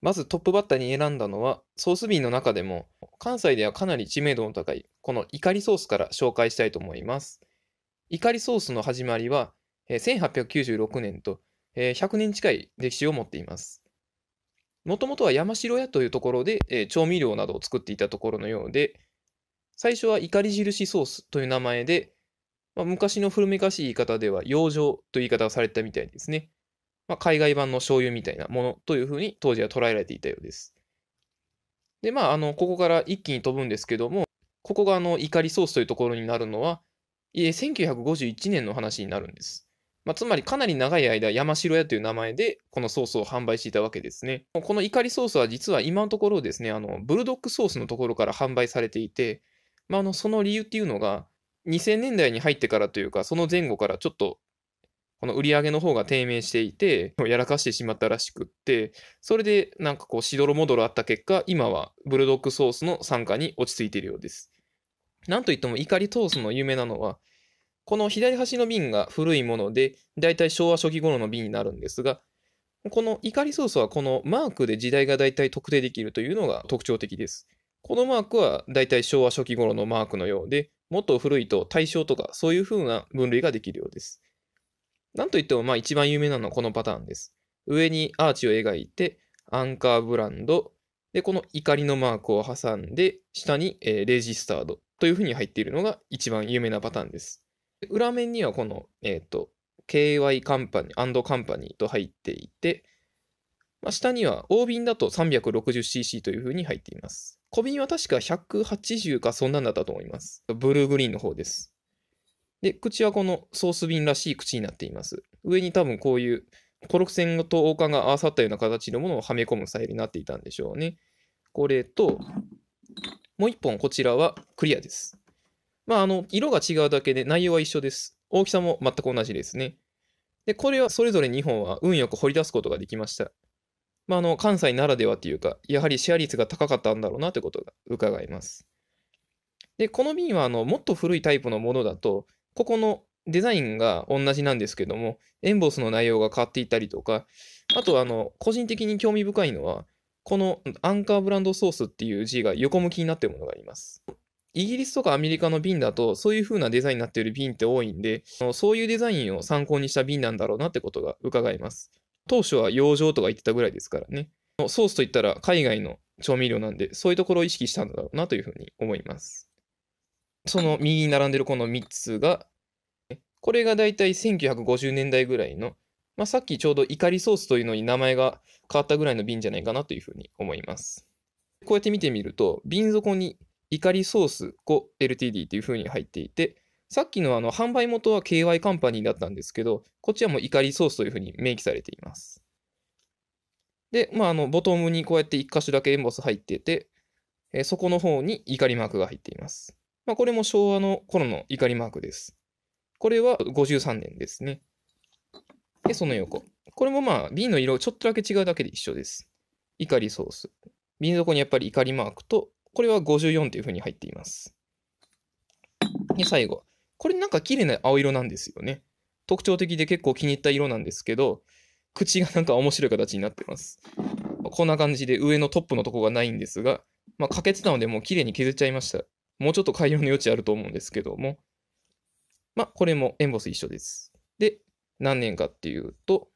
まずトップバッターに選んだのは、ソース瓶の中でも、関西ではかなり知名度の高い、この怒りソースから紹介したいと思います。怒りソースの始まりは、1896年と、100年近い歴史を持っています。もともとは山城屋というところで、調味料などを作っていたところのようで、最初は怒り印ソースという名前で、まあ、昔の古めかしい言い方では、洋上という言い方をされたみたいですね。まあ、海外版の醤油みたいなものというふうに当時は捉えられていたようです。で、まあ、あの、ここから一気に飛ぶんですけども、ここがあの、怒りソースというところになるのは、え1951年の話になるんです。まあ、つまりかなり長い間、山城屋という名前でこのソースを販売していたわけですね。この怒りソースは実は今のところですね、あのブルドックソースのところから販売されていて、まあ、あのその理由っていうのが、2000年代に入ってからというか、その前後からちょっと、この売り上げの方が低迷していて、やらかしてしまったらしくって、それでなんかこう、しどろもどろあった結果、今はブルドックソースの参加に落ち着いているようです。なんといっても怒りトースの有名なのは、この左端の瓶が古いもので、だいたい昭和初期頃の瓶になるんですが、この怒りソースはこのマークで時代がだいたい特定できるというのが特徴的です。このマークはだいたい昭和初期頃のマークのようで、もっと古いと対象とか、そういう風な分類ができるようです。なんといっても、まあ一番有名なのはこのパターンです。上にアーチを描いて、アンカーブランド、で、この怒りのマークを挟んで、下に、レジスタードという風に入っているのが一番有名なパターンです。裏面にはこの、えっ、ー、と、KY カンパニーカンパニーと入っていて、まあ、下には大瓶だと 360cc という風に入っています。小瓶は確か180かそんなんだったと思います。ブルーグリーンの方です。で、口はこのソース瓶らしい口になっています。上に多分こういうコロクセンと王冠が合わさったような形のものをはめ込むスタイルになっていたんでしょうね。これと、もう一本こちらはクリアです。まあ、あの、色が違うだけで内容は一緒です。大きさも全く同じですね。で、これはそれぞれ2本は運よく掘り出すことができました。まあ、あの関西ならではというか、やはりシェア率が高かったんだろうなということが伺えます。で、この瓶はあのもっと古いタイプのものだと、ここのデザインが同じなんですけども、エンボスの内容が変わっていたりとか、あとあの個人的に興味深いのは、このアンカーブランドソースっていう字が横向きになっているものがあります。イギリスとかアメリカの瓶だと、そういう風なデザインになっている瓶って多いんで、そういうデザインを参考にした瓶なんだろうなってことが伺えます。当初は養生とか言ってたぐらいですからね。ソースといったら海外の調味料なんで、そういうところを意識したんだろうなというふうに思います。その右に並んでるこの3つが、これがだいたい1950年代ぐらいの、まあ、さっきちょうど怒りソースというのに名前が変わったぐらいの瓶じゃないかなというふうに思います。こうやって見てみると、瓶底に怒りソース 5LTD というふうに入っていて、さっきのあの販売元は KY カンパニーだったんですけど、こっちはもう怒りソースというふうに明記されています。で、まあ、あのボトムにこうやって1箇所だけエンボス入ってて、えそこの方に怒りマークが入っています。まあ、これも昭和の頃の怒りマークです。これは53年ですね。で、その横。これもまあ瓶の色ちょっとだけ違うだけで一緒です。怒りソース。瓶底にやっぱり怒りマークと、これは54というふうに入っています。で、最後。これなんか綺麗な青色なんですよね。特徴的で結構気に入った色なんですけど、口がなんか面白い形になってます。こんな感じで上のトップのとこがないんですが、まあ、欠けてたのでもう綺麗に削っちゃいました。もうちょっと改良の余地あると思うんですけども。まあ、これもエンボス一緒です。で、何年かっていうと、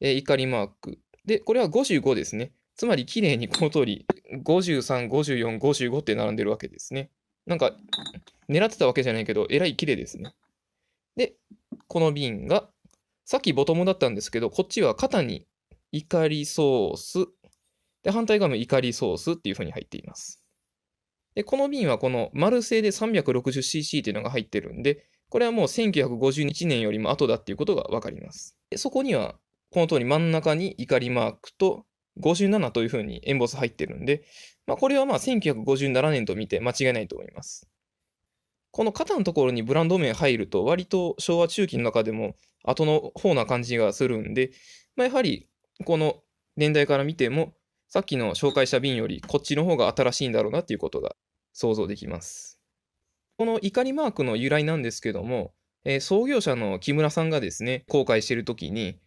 えー、怒りマーク。で、これは55ですね。つまり綺麗にこの通り、53、54、55って並んでるわけですね。なんか、狙ってたわけじゃないけど、えらい綺麗ですね。で、この瓶が、さっきボトムだったんですけど、こっちは肩に怒りソース、で、反対側も怒りソースっていう風に入っています。で、この瓶はこの丸製で 360cc っていうのが入ってるんで、これはもう1951年よりも後だっていうことがわかります。でそこには、この通り真ん中に怒りマークと57という風にエンボス入ってるんで、まあ、これはまあ1957年と見て間違いないと思います。この肩のところにブランド名入ると、割と昭和中期の中でも後の方な感じがするんで、まあ、やはりこの年代から見ても、さっきの紹介した瓶よりこっちの方が新しいんだろうなっていうことが想像できます。この怒りマークの由来なんですけども、えー、創業者の木村さんがですね、後悔してる時に、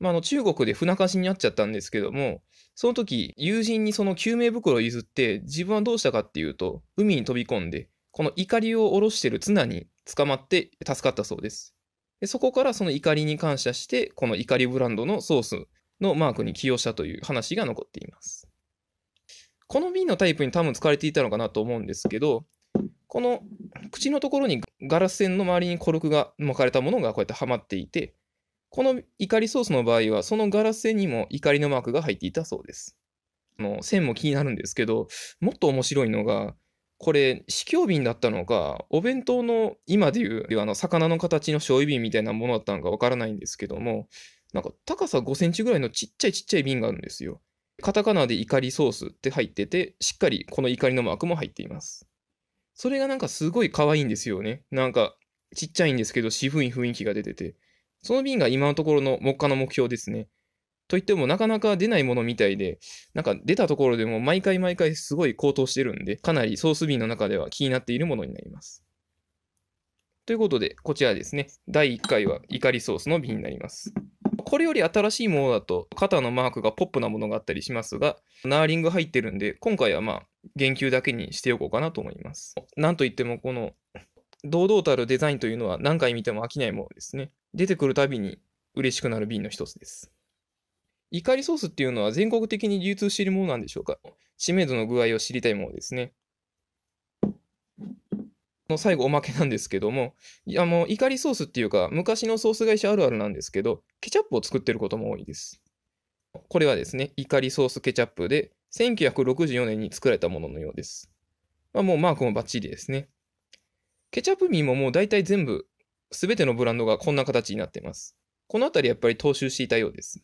まあ、の中国で船貸しになっちゃったんですけども、その時友人にその救命袋を譲って自分はどうしたかっていうと、海に飛び込んでこの怒りを下ろしている綱に捕まって助かったそうです。でそこからその怒りに感謝して、この怒りブランドのソースのマークに起用したという話が残っています。この瓶のタイプに多分使われていたのかなと思うんですけど、この口のところにガラス線の周りにコルクが巻かれたものがこうやってはまっていて、この怒りソースの場合は、そのガラス線にも怒りのマークが入っていたそうです。あの線も気になるんですけど、もっと面白いのが、これ、試供瓶だったのか、お弁当の今でいうあの魚の形の醤油瓶みたいなものだったのかわからないんですけども、なんか高さ5センチぐらいのちっちゃいちっちゃい瓶があるんですよ。カタカナで怒りソースって入ってて、しっかりこの怒りのマークも入っています。それがなんかすごい可愛いんですよね。なんかちっちゃいんですけど渋い雰囲気が出てて。その瓶が今のところの目下の目標ですね。といってもなかなか出ないものみたいで、なんか出たところでも毎回毎回すごい高騰してるんで、かなりソース瓶の中では気になっているものになります。ということで、こちらですね。第1回は怒りソースの瓶になります。これより新しいものだと肩のマークがポップなものがあったりしますが、ナーリング入ってるんで、今回はまあ、言及だけにしておこうかなと思います。なんといってもこの、堂々たるデザインというのは何回見ても飽きないものですね。出てくるたびに嬉しくなる瓶の一つです。怒りソースっていうのは全国的に流通しているものなんでしょうか知名度の具合を知りたいものですね。の最後おまけなんですけども、いやもう怒りソースっていうか、昔のソース会社あるあるなんですけど、ケチャップを作ってることも多いです。これはですね、怒りソースケチャップで、1964年に作られたもののようです。まあ、もうマークもバッチリですね。ケチャップ味ももう大体全部、すべてのブランドがこんな形になってます。このあたりやっぱり踏襲していたようです。